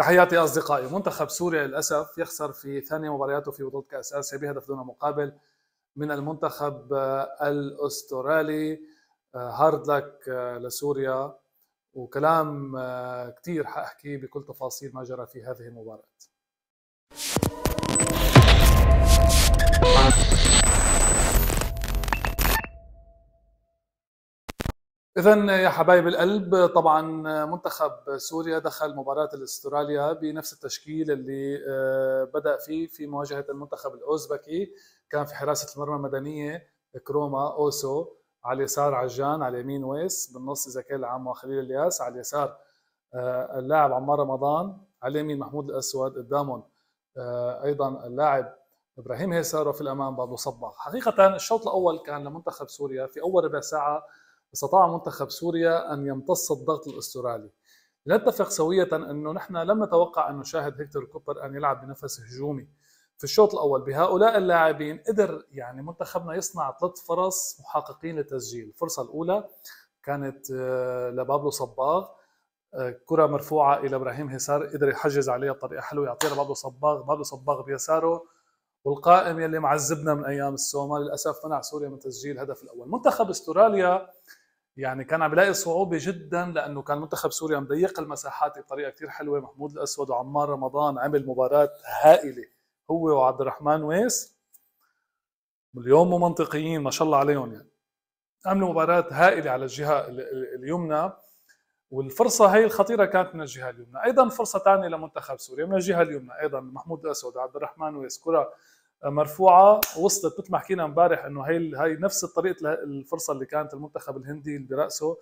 تحياتي اصدقائي منتخب سوريا للاسف يخسر في ثاني مبارياته في بطوله كاس اسيا بهدف دون مقابل من المنتخب الاسترالي آه، هارد لك آه، لسوريا وكلام آه، كثير حاحكيه بكل تفاصيل ما جرى في هذه المباراه إذا يا حبايب القلب طبعا منتخب سوريا دخل مباراة الاستراليا بنفس التشكيل اللي آه، بدأ فيه في مواجهة المنتخب الأوزبكي كان في حراسة المرمى المدنية كروما أوسو على اليسار عجان على اليمين ويس بالنص زكي العام وخليل الياس على اليسار آه، اللاعب عمار رمضان على اليمين محمود الأسود قدامهم آه، أيضا اللاعب إبراهيم هيسار وفي الأمام بابو صباح حقيقة الشوط الأول كان لمنتخب سوريا في أول ربع ساعة استطاع منتخب سوريا أن يمتص الضغط الأسترالي لنتفق سوية أنه نحن لم نتوقع أن نشاهد هيكتور كوبر أن يلعب بنفس هجومي في الشوط الأول بهؤلاء اللاعبين قدر يعني منتخبنا يصنع ثلاث فرص محققين للتسجيل الفرصة الأولى كانت آه، لبابلو صباغ آه، كرة مرفوعة إلى إبراهيم هيسار قدر يحجز عليها بطريقة حلوة يعطيها لبابلو صباغ بابلو صباغ بيساره والقائم يلي معذبنا من أيام السوما للأسف منع سوريا من تسجيل الهدف الأول منتخب استراليا يعني كان عم يلاقي صعوبه جدا لانه كان منتخب سوريا مضيق المساحات بطريقه كثير حلوه محمود الاسود وعمار رمضان عمل مباراه هائله هو وعبد الرحمن ويس اليوم مو منطقيين ما شاء الله عليهم يعني عملوا مباراه هائله على الجهه اليمنى والفرصة هي الخطيرة كانت من الجهة اليمنى، أيضا فرصة ثانية لمنتخب سوريا من الجهة اليمنى أيضا محمود الأسود عبد الرحمن ويس كرة مرفوعه وصلت مثل ما حكينا امبارح انه هي هي نفس طريقه الفرصه اللي كانت المنتخب الهندي اللي براسه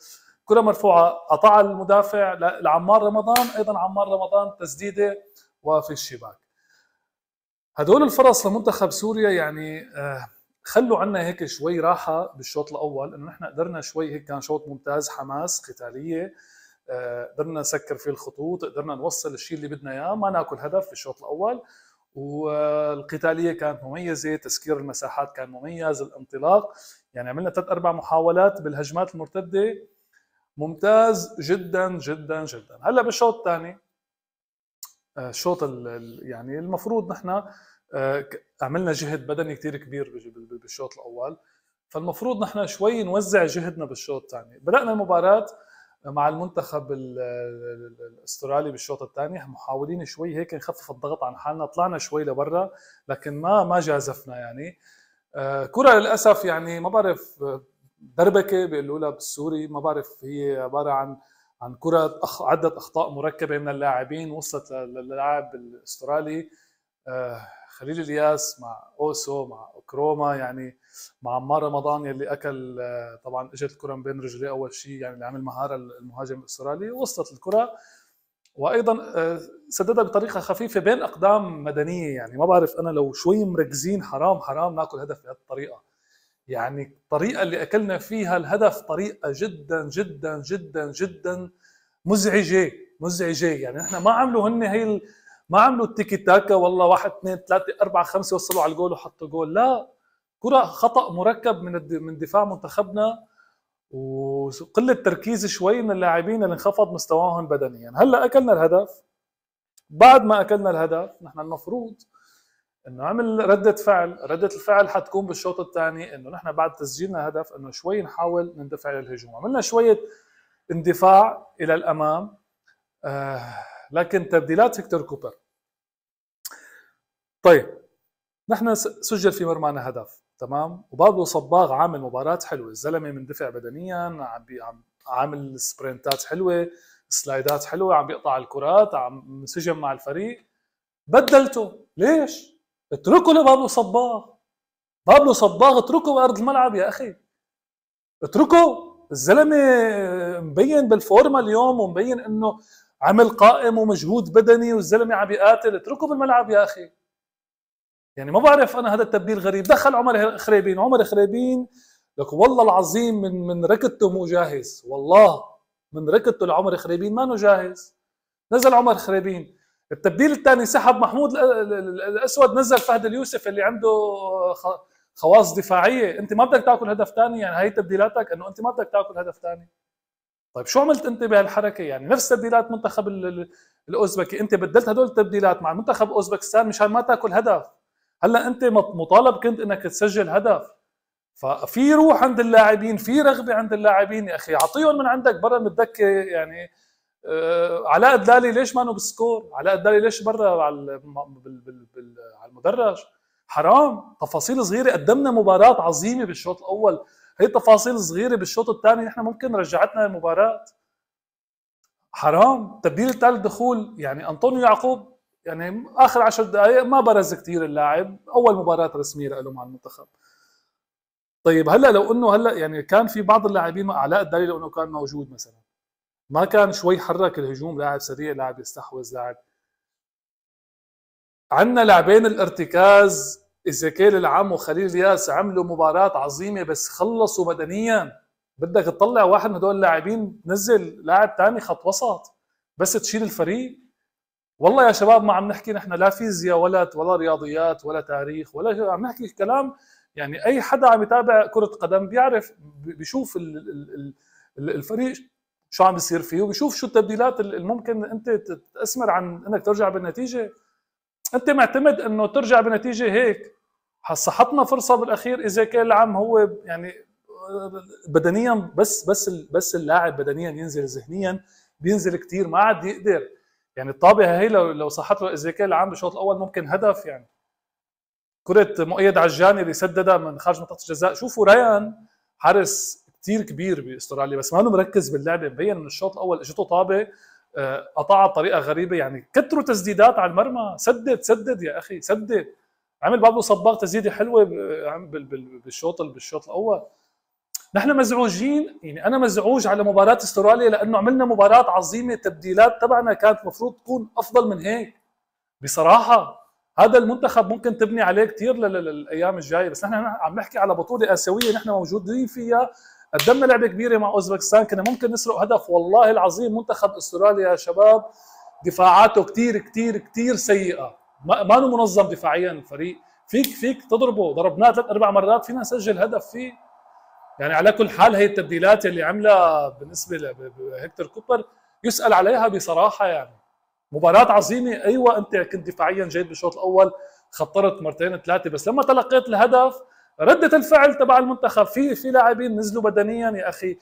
كره مرفوعه قطع المدافع لعمار رمضان ايضا عمار رمضان تسديده وفي الشباك هدول الفرص لمنتخب سوريا يعني آه، خلوا عنا هيك شوي راحه بالشوط الاول انه نحن قدرنا شوي هيك كان شوط ممتاز حماس قتاليه آه، قدرنا نسكر فيه الخطوط قدرنا نوصل الشيء اللي بدنا اياه ما ناكل هدف في الشوط الاول والقتاليه كانت مميزه، تسكير المساحات كان مميز، الانطلاق، يعني عملنا ثلاث اربع محاولات بالهجمات المرتده ممتاز جدا جدا جدا، هلا بالشوط الثاني آه، الشوط يعني المفروض نحن آه، عملنا جهد بدني كثير كبير بالشوط الاول، فالمفروض نحن شوي نوزع جهدنا بالشوط الثاني، بدأنا المباراة مع المنتخب الاسترالي بالشوط الثاني محاولين شوي هيك نخفف الضغط عن حالنا طلعنا شوي لبرا لكن ما ما جازفنا يعني آه، كرة للاسف يعني ما بعرف آه، دربكه بيقولوا لها بالسوري ما بعرف هي عباره عن عن كرة عدة أخطاء مركبة من اللاعبين وصلت للاعب الأسترالي آه، خليل الياس مع اوسو مع كروما يعني مع عمار رمضان يلي اكل آه، طبعا اجت الكره من بين رجليه اول شيء يعني اللي عمل مهاره المهاجم الاسترالي وصلت الكره وايضا آه، سددها بطريقه خفيفه بين اقدام مدنيه يعني ما بعرف انا لو شوي مركزين حرام حرام ناكل هدف بهذه الطريقه يعني الطريقه اللي اكلنا فيها الهدف طريقه جدا جدا جدا جدا مزعجه مزعجه يعني نحن ما عملوا هن هي ما عملوا التيكي تاكا والله واحد اثنين ثلاثة أربعة خمسة وصلوا على الجول وحطوا جول لا كرة خطأ مركب من من دفاع منتخبنا وقلة تركيز شوي من اللاعبين اللي انخفض مستواهم بدنيا يعني هلا أكلنا الهدف بعد ما أكلنا الهدف نحن المفروض انه عمل ردة فعل، ردة الفعل حتكون بالشوط الثاني انه نحن بعد تسجيلنا هدف انه شوي نحاول ندفع للهجوم، عملنا شوية اندفاع الى الامام آه لكن تبديلات هكتور كوبر طيب نحن سجل في مرمانا هدف تمام وبابلو صباغ عامل مباراه حلوه الزلمه مندفع بدنيا عم عامل سبرنتات حلوه سلايدات حلوه عم بيقطع الكرات عم منسجم مع الفريق بدلته ليش اتركه لبابلو صباغ بابلو صباغ اتركه بارض الملعب يا اخي اتركه الزلمه مبين بالفورمه اليوم ومبين انه عمل قائم ومجهود بدني والزلمه عم بيقاتل اتركه بالملعب يا اخي يعني ما بعرف انا هذا التبديل غريب دخل عمر خريبين عمر خريبين لك والله العظيم من من ركضته مو جاهز والله من ركضته لعمر خريبين ما جاهز نزل عمر خريبين التبديل الثاني سحب محمود الاسود نزل فهد اليوسف اللي عنده خواص دفاعيه انت ما بدك تاكل هدف ثاني يعني هي تبديلاتك انه انت ما بدك تاكل هدف ثاني طيب شو عملت انت بهالحركه يعني نفس تبديلات منتخب الاوزبكي انت بدلت هدول التبديلات مع منتخب اوزبكستان مشان ما تاكل هدف هلا انت مطالب كنت انك تسجل هدف ففي روح عند اللاعبين في رغبه عند اللاعبين يا اخي اعطيهم من عندك برا من الدكه يعني آه، علاء الدالي ليش ما بسكور علاء الدالي ليش برا على المدرج حرام تفاصيل صغيره قدمنا مباراه عظيمه بالشوط الاول هي تفاصيل صغيره بالشوط الثاني نحن ممكن رجعتنا المباراه حرام تبديل الثالث دخول يعني انطونيو يعقوب يعني اخر عشر دقائق ما برز كثير اللاعب اول مباراه رسميه له مع المنتخب طيب هلا لو انه هلا يعني كان في بعض اللاعبين علاء الدليل لو انه كان موجود مثلا ما كان شوي حرك الهجوم لاعب سريع لاعب يستحوذ لاعب عندنا لاعبين الارتكاز ازيكيل العم وخليل الياس عملوا مباراه عظيمه بس خلصوا مدنيا بدك تطلع واحد من هدول اللاعبين نزل لاعب ثاني خط وسط بس تشيل الفريق والله يا شباب ما عم نحكي نحن لا فيزياء ولا ولا رياضيات ولا تاريخ ولا عم نحكي كلام يعني اي حدا عم يتابع كره قدم بيعرف بيشوف الفريق شو عم بيصير فيه وبيشوف شو التبديلات الممكن انت تاثمر عن انك ترجع بالنتيجه انت معتمد انه ترجع بنتيجه هيك هسا حطنا فرصه بالاخير اذا كان العم هو يعني بدنيا بس بس بس اللاعب بدنيا ينزل ذهنيا بينزل كثير ما عاد يقدر يعني الطابه هي لو لو صحت له اذا العام بالشوط الاول ممكن هدف يعني كرة مؤيد عجاني اللي سددها من خارج منطقة الجزاء، شوفوا ريان حارس كثير كبير باستراليا بس ما له مركز باللعبة، مبين من الشوط الأول اجته طابة آه، قطعها بطريقة غريبة يعني كتروا تسديدات على المرمى، سدد سدد يا أخي سدد عمل بابلو صباغ تسديده حلوه بالشوط بالشوط الاول نحن مزعوجين يعني انا مزعوج على مباراه استراليا لانه عملنا مباراه عظيمه تبديلات تبعنا كانت المفروض تكون افضل من هيك بصراحه هذا المنتخب ممكن تبني عليه كثير للايام الجايه بس نحن عم نحكي على بطوله اسيويه نحن موجودين فيها قدمنا لعبه كبيره مع اوزبكستان كنا ممكن نسرق هدف والله العظيم منتخب استراليا يا شباب دفاعاته كثير كثير كثير سيئه ما مانو منظم دفاعيا الفريق فيك فيك تضربه ضربناه ثلاث اربع مرات فينا نسجل هدف فيه يعني على كل حال هي التبديلات اللي عملها بالنسبه لهكتور كوبر يسال عليها بصراحه يعني مباراة عظيمة ايوه انت كنت دفاعيا جيد بالشوط الاول خطرت مرتين ثلاثة بس لما تلقيت الهدف ردة الفعل تبع المنتخب في في لاعبين نزلوا بدنيا يا اخي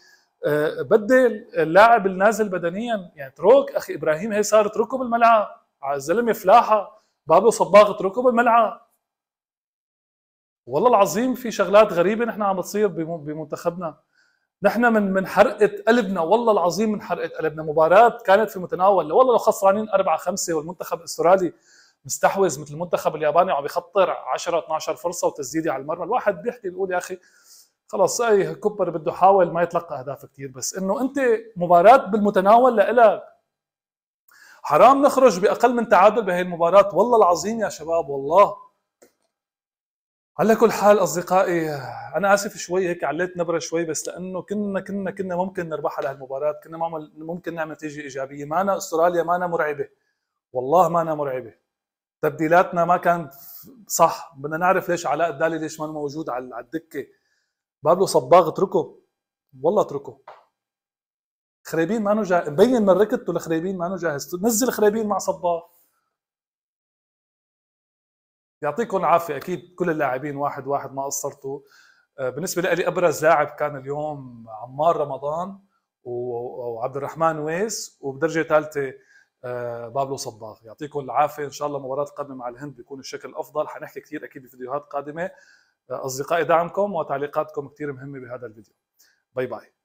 آه، بدل اللاعب النازل بدنيا يعني اترك اخي ابراهيم هي صار اتركه بالملعب الزلمه فلاحه بابلو صباغ اتركه بالملعب والله العظيم في شغلات غريبه نحن عم تصير بمنتخبنا نحن من من حرقه قلبنا والله العظيم من حرقه قلبنا مباراه كانت في متناول والله لو خسرانين 4 5 والمنتخب الاسترالي مستحوذ مثل المنتخب الياباني وعم يخطر 10 12 فرصه وتسديده على المرمى الواحد بيحكي بيقول يا اخي خلص اي كوبر بده يحاول ما يتلقى اهداف كثير بس انه انت مباراه بالمتناول لإلك حرام نخرج باقل من تعادل بهي المباراه والله العظيم يا شباب والله على كل حال اصدقائي انا اسف شوي هيك عليت نبره شوي بس لانه كنا كنا كنا ممكن نربحها لهالمباراه كنا ممكن نعمل نتيجه ايجابيه مانا استراليا مانا مرعبه والله مانا مرعبه تبديلاتنا ما كانت صح بدنا نعرف ليش علاء الدالي ليش ما موجود على الدكه بابلو صباغ اتركه والله اتركه خريبين ما جاهز مبين من ركضته لخريبين ما جاهز نزل خريبين مع صباغ يعطيكم العافيه اكيد كل اللاعبين واحد واحد ما قصرتوا آه، بالنسبه لي ابرز لاعب كان اليوم عمار رمضان وعبد الرحمن ويس وبدرجه ثالثه آه، بابلو صباغ يعطيكم العافيه ان شاء الله مباراه القادمه مع الهند بيكون الشكل افضل حنحكي كثير اكيد بفيديوهات قادمه آه، اصدقائي دعمكم وتعليقاتكم كثير مهمه بهذا الفيديو باي باي